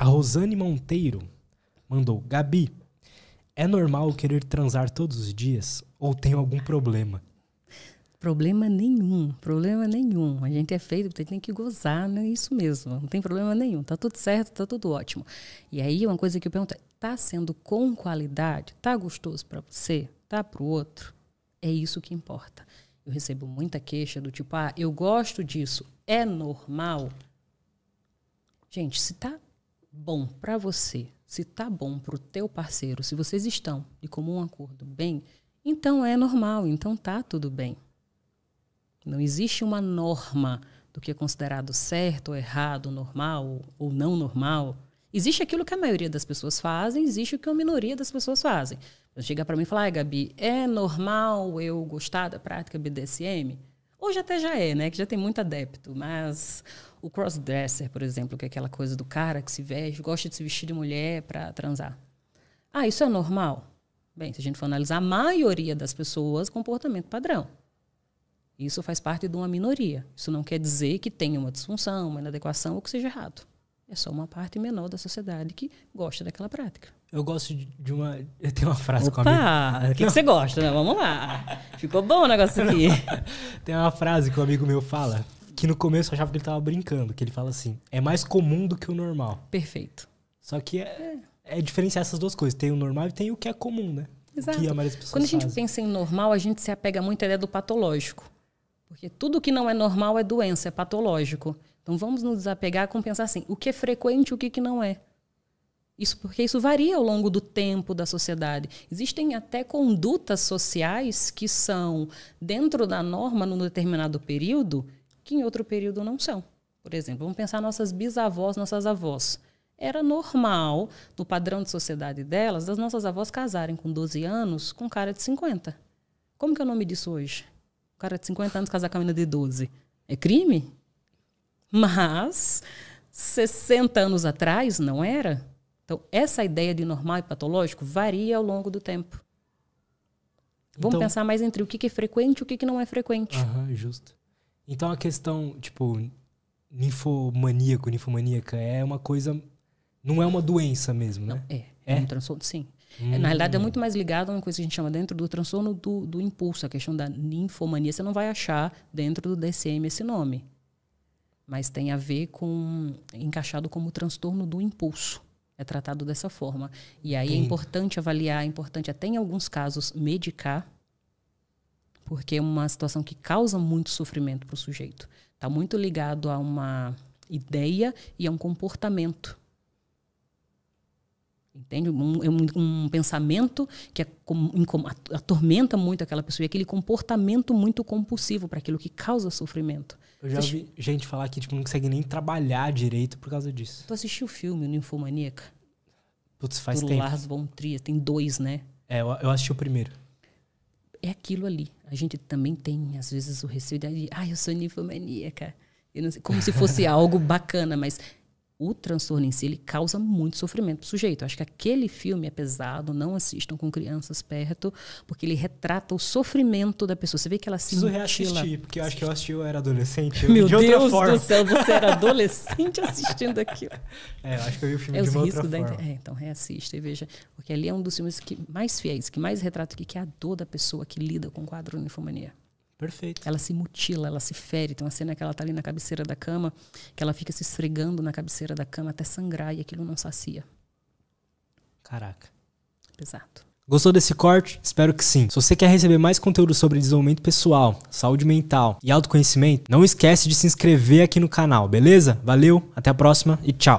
A Rosane Monteiro mandou: Gabi, é normal querer transar todos os dias ou tem algum problema? Problema nenhum, problema nenhum. A gente é feito, tem que gozar, né? Isso mesmo, não tem problema nenhum. Tá tudo certo, tá tudo ótimo. E aí, uma coisa que eu pergunto é, tá sendo com qualidade? Tá gostoso para você? Tá pro outro? É isso que importa. Eu recebo muita queixa do tipo, ah, eu gosto disso, é normal? Gente, se tá bom para você, se tá bom para o teu parceiro, se vocês estão de comum acordo bem, então é normal, então tá tudo bem. Não existe uma norma do que é considerado certo ou errado, normal ou não normal. Existe aquilo que a maioria das pessoas fazem, existe o que a minoria das pessoas fazem. chega para mim e falar, ah, Gabi, é normal eu gostar da prática BDSM? Hoje até já é, né? Que já tem muito adepto, mas o crossdresser, por exemplo, que é aquela coisa do cara que se veste, gosta de se vestir de mulher para transar. Ah, isso é normal? Bem, se a gente for analisar, a maioria das pessoas comportamento padrão. Isso faz parte de uma minoria. Isso não quer dizer que tenha uma disfunção, uma inadequação ou que seja errado. É só uma parte menor da sociedade que gosta daquela prática. Eu gosto de uma. Eu tenho uma frase Opa, com a amigo. O que, que, você gosta? Né? Vamos lá. Ficou bom o negócio aqui. Tem uma frase que um amigo meu fala, que no começo eu achava que ele estava brincando, que ele fala assim: é mais comum do que o normal. Perfeito. Só que é, é. é diferenciar essas duas coisas. Tem o normal e tem o que é comum, né? Exato. A Quando a gente fazem. pensa em normal, a gente se apega muito à ideia do patológico. Porque tudo que não é normal é doença, é patológico. Então vamos nos desapegar com pensar assim, o que é frequente, o que, é que não é. Isso porque isso varia ao longo do tempo da sociedade. Existem até condutas sociais que são dentro da norma num determinado período, que em outro período não são. Por exemplo, vamos pensar nossas bisavós, nossas avós. Era normal, no padrão de sociedade delas, as nossas avós casarem com 12 anos com um cara de 50. Como que é o nome disso hoje? O cara de 50 anos casar com a menina de 12. É crime? Mas 60 anos atrás não era. Então, essa ideia de normal e patológico varia ao longo do tempo. Vamos então, pensar mais entre o que é frequente e o que não é frequente. Aham, justo. Então a questão, tipo, ninfomaníaco, ninfomaníaca é uma coisa. Não é uma doença mesmo, né? Não, é, é. É, um transtorno, sim. Hum. Na realidade, é hum. muito mais ligado a uma coisa que a gente chama dentro do transtorno do, do impulso, a questão da ninfomania. Você não vai achar dentro do DCM esse nome mas tem a ver com encaixado como transtorno do impulso. É tratado dessa forma. E aí é importante avaliar, é importante até em alguns casos medicar, porque é uma situação que causa muito sofrimento para o sujeito. Está muito ligado a uma ideia e a um comportamento Entende? Um, é um, um pensamento que é, atormenta muito aquela pessoa e aquele comportamento muito compulsivo para aquilo que causa sofrimento. Eu já ouvi gente falar que tipo, não consegue nem trabalhar direito por causa disso. Tu assistiu o filme o Ninfomaníaca? Putz, faz Do tempo. Lars von Trier, tem dois, né? É, eu, eu assisti o primeiro é aquilo ali. A gente também tem, às vezes, o receio de, ah, eu sou ninfomaníaca. Eu não sei, como se fosse algo bacana, mas o transtorno em si ele causa muito sofrimento para o sujeito. Eu acho que aquele filme é pesado, não assistam com crianças perto, porque ele retrata o sofrimento da pessoa. Você vê que ela se Preciso reassistir, porque eu acho que eu assisti, eu era adolescente. Eu Meu de Deus outra forma. do céu, você era adolescente assistindo aquilo. É, eu acho que eu vi o filme é, de uma outra forma. Da... É, então reassista e veja, porque ali é um dos filmes que mais fiéis, que mais retrata o que é a dor da pessoa que lida com o quadro de linfomania. Perfeito. Ela se mutila, ela se fere. Tem uma cena que ela está ali na cabeceira da cama, que ela fica se esfregando na cabeceira da cama até sangrar e aquilo não sacia. Caraca. Pesado. Gostou desse corte? Espero que sim. Se você quer receber mais conteúdo sobre desenvolvimento pessoal, saúde mental e autoconhecimento, não esquece de se inscrever aqui no canal, beleza? Valeu, até a próxima e tchau.